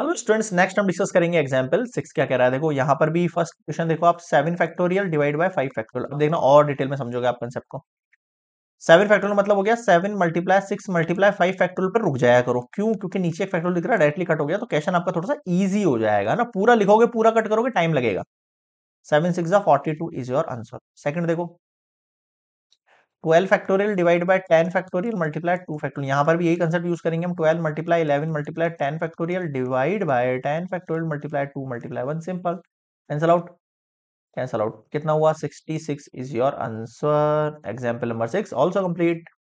hello students next हम discuss करेंगे example six क्या कह रहा है देखो यहाँ पर भी फर्स्ट क्वेश्चन देखो आप seven factorial divide by five factorial अब देखना और डिटेल में समझोगे आप कंसेप्ट को सेवन फैक्टोरियल मतलब हो गया seven multiply six multiply five factorial पर रुक जाया करो क्यों क्योंकि नीचे एक फैक्टोरियल दिख रहा है डायरेक्टली कट हो गया तो क्वेश्चन आपका थोड़ा सा ईजी हो जाएगा ना पूरा लिखोगे पूरा कट करोगे टाइम लगेगा seven six forty two is your answer second देखो twelve factorial divide by ten factorial multiply two factorial यहाँ पर भी यही कंसेप्ट यूज करेंगे हम twelve multiply eleven multiply ten factorial divide by ten factorial multiply two multiply one simple cancel out cancel out कितना हुआ sixty six is your answer example number six also complete